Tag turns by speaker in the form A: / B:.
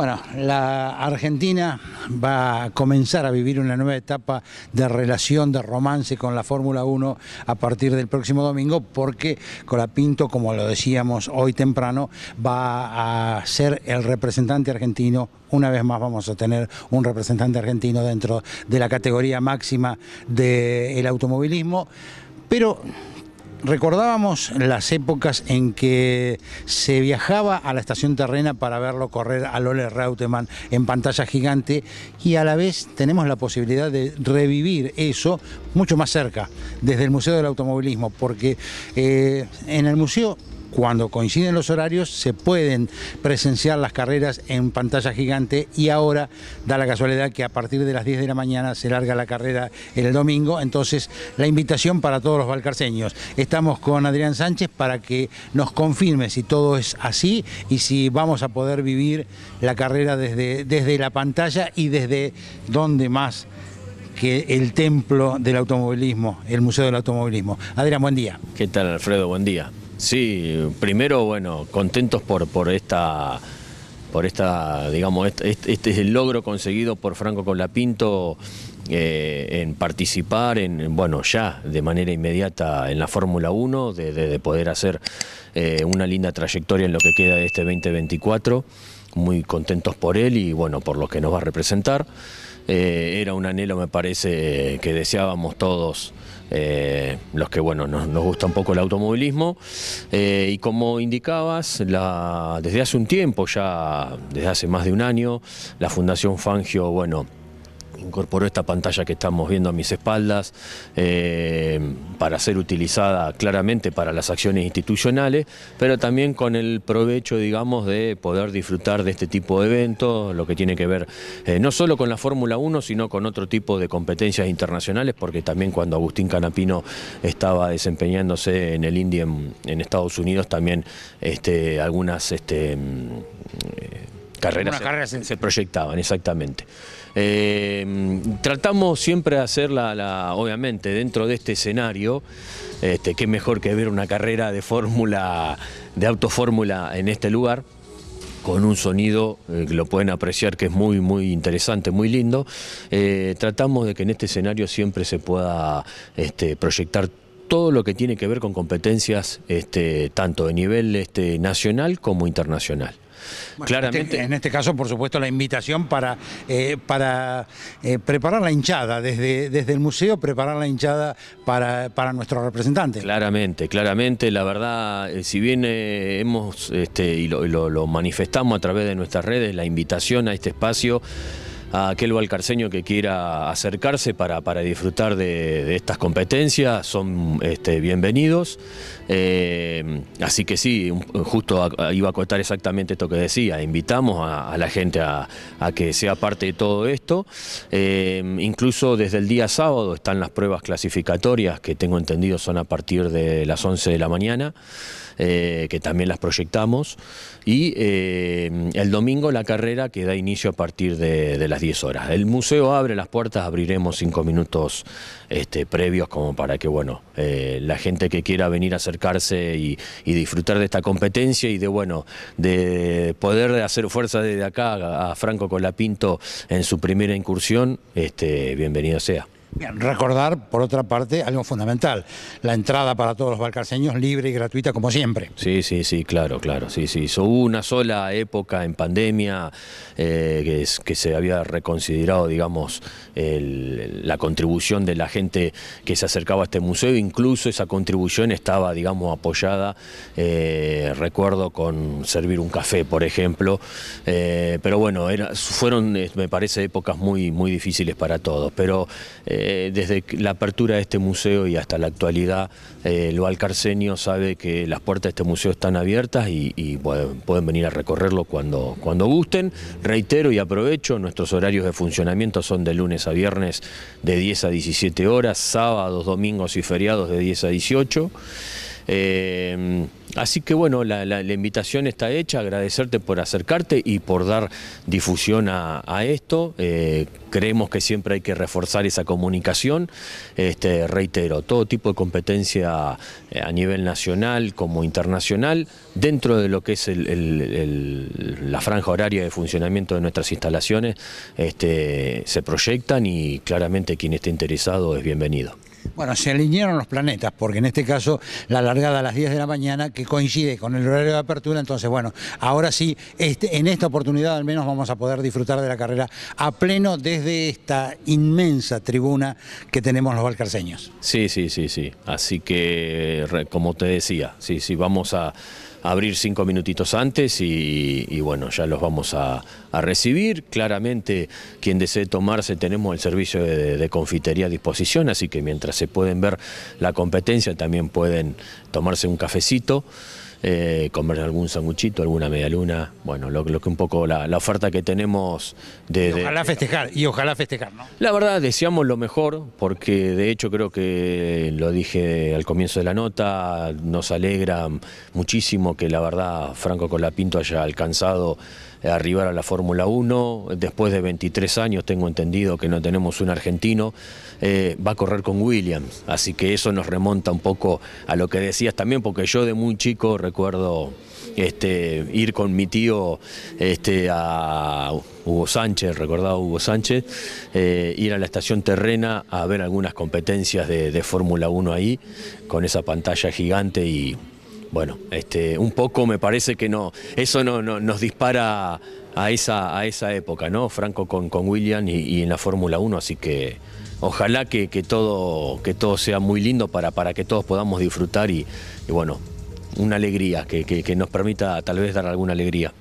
A: Bueno, la Argentina va a comenzar a vivir una nueva etapa de relación, de romance con la Fórmula 1 a partir del próximo domingo, porque Colapinto, como lo decíamos hoy temprano, va a ser el representante argentino. Una vez más vamos a tener un representante argentino dentro de la categoría máxima del automovilismo, pero recordábamos las épocas en que se viajaba a la estación terrena para verlo correr a Lole Reutemann en pantalla gigante y a la vez tenemos la posibilidad de revivir eso mucho más cerca, desde el Museo del Automovilismo, porque eh, en el museo cuando coinciden los horarios se pueden presenciar las carreras en pantalla gigante y ahora da la casualidad que a partir de las 10 de la mañana se larga la carrera el domingo, entonces la invitación para todos los valcarceños. Estamos con Adrián Sánchez para que nos confirme si todo es así y si vamos a poder vivir la carrera desde, desde la pantalla y desde donde más que el templo del automovilismo, el Museo del Automovilismo. Adrián, buen día.
B: ¿Qué tal, Alfredo? Buen día. Sí, primero, bueno, contentos por, por esta, por esta, digamos, este, este, este es el logro conseguido por Franco Colapinto eh, en participar, en, bueno, ya de manera inmediata en la Fórmula 1, de, poder hacer eh, una linda trayectoria en lo que queda de este 2024. Muy contentos por él y, bueno, por lo que nos va a representar. Eh, era un anhelo, me parece, que deseábamos todos eh, los que bueno, nos, gusta un poco el automovilismo. Eh, y como indicabas, la, desde hace un tiempo, ya desde hace más de un año, la Fundación Fangio, bueno, incorporó esta pantalla que estamos viendo a mis espaldas eh, para ser utilizada claramente para las acciones institucionales, pero también con el provecho, digamos, de poder disfrutar de este tipo de eventos, lo que tiene que ver eh, no solo con la Fórmula 1, sino con otro tipo de competencias internacionales, porque también cuando Agustín Canapino estaba desempeñándose en el Indy en, Estados Unidos, también este, algunas... Este, Carreras, se, se, proyectaban, exactamente. Eh, tratamos siempre de hacerla, obviamente, dentro de este escenario, este, qué mejor que ver una carrera de fórmula, de autofórmula en este lugar, con un sonido eh, lo pueden apreciar que es muy, muy interesante, muy lindo. Eh, tratamos de que en este escenario siempre se pueda este, proyectar todo lo que tiene que ver con competencias este, tanto de nivel este, nacional como internacional.
A: Claramente. Este, en este caso, por supuesto, la invitación para, eh, para eh, preparar la hinchada, desde, desde el museo preparar la hinchada para, para nuestro representante.
B: Claramente, claramente, la verdad, eh, si bien hemos, este, y lo manifestamos a través de nuestras redes, la invitación a este espacio, a aquel valcarceño que quiera acercarse para, para disfrutar de, estas competencias, son este, bienvenidos. Eh, así que sí, justo iba a contar exactamente esto que decía, invitamos a, la gente a, que sea parte de todo esto. Eh, incluso desde el día sábado están las pruebas clasificatorias, que tengo entendido son a partir de las 11 de la mañana, eh, que también las proyectamos, y el domingo la carrera que da inicio a partir de, de las 10 horas. El museo abre las puertas, abriremos 5 minutos este, previos como para que bueno, eh, la gente que quiera venir a acercarse y, disfrutar de esta competencia y de bueno, de poder hacer fuerza desde acá a Franco Colapinto en su
A: primera incursión, este, bienvenido sea recordar, por otra parte, algo fundamental, la entrada para todos los balcarceños libre y gratuita como siempre. Sí, sí, sí, claro, claro, sí,
B: sí. hubo una sola época en pandemia eh, que, se había reconsiderado, digamos, la contribución de la gente que se acercaba a este museo, incluso esa contribución estaba, digamos, apoyada, eh, recuerdo, con servir un café, por ejemplo, eh, pero bueno, fueron, me parece, épocas muy, muy difíciles para todos, pero... Eh, desde la apertura de este museo y hasta la actualidad, lo eh, el sabe que las puertas de este museo están abiertas y, pueden, venir a recorrerlo cuando, cuando gusten. Reitero y aprovecho, nuestros horarios de funcionamiento son de lunes a viernes de 10 a 17 horas, sábados, domingos y feriados de 10 a 18. Eh, así que bueno, la, invitación está hecha, agradecerte por acercarte y por dar difusión a, esto. Eh, creemos que siempre hay que reforzar esa comunicación. Este, reitero, todo tipo de competencia eh, a nivel nacional como internacional, dentro de lo que es la franja horaria de funcionamiento de nuestras instalaciones, este, se proyectan y claramente quien esté interesado es bienvenido.
A: Bueno, se alinearon los planetas, porque en este caso la largada a las 10 de la mañana, que coincide con el horario de apertura, entonces bueno, ahora sí, este, en esta oportunidad al menos vamos a poder disfrutar de la carrera a pleno desde esta inmensa tribuna que tenemos los valcarceños.
B: Sí, sí, sí, sí, así que como te decía, sí, sí, vamos a abrir cinco minutitos antes y, bueno, ya los vamos a, recibir. Claramente, quien desee tomarse, tenemos el servicio de confitería a disposición, así que mientras se pueden ver la competencia también pueden tomarse un cafecito. Eh, comer algún sanguchito, alguna medialuna, bueno, lo, que un poco la, oferta que tenemos de... ojalá festejar,
A: y ojalá festejar, ¿no?
B: La verdad, deseamos lo mejor, porque de hecho creo que lo dije al comienzo de la nota, nos alegra muchísimo que la verdad Franco Colapinto haya alcanzado a arribar a la Fórmula 1, después de 23 años tengo entendido que no tenemos un argentino, eh, va a correr con Williams, así que eso nos remonta un poco a lo que decías también, porque yo de muy chico recuerdo este, ir con mi tío este, a Hugo Sánchez, recordado Hugo Sánchez, eh, ir a la estación terrena a ver algunas competencias de, Fórmula 1 ahí, con esa pantalla gigante y bueno, este, un poco me parece que no, eso no, nos dispara a esa, a esa época, ¿no? Franco con, con William y, en la Fórmula 1, así que ojalá que, todo, que todo sea muy lindo para, para que todos podamos disfrutar y bueno, una alegría, que, nos permita tal vez dar alguna alegría.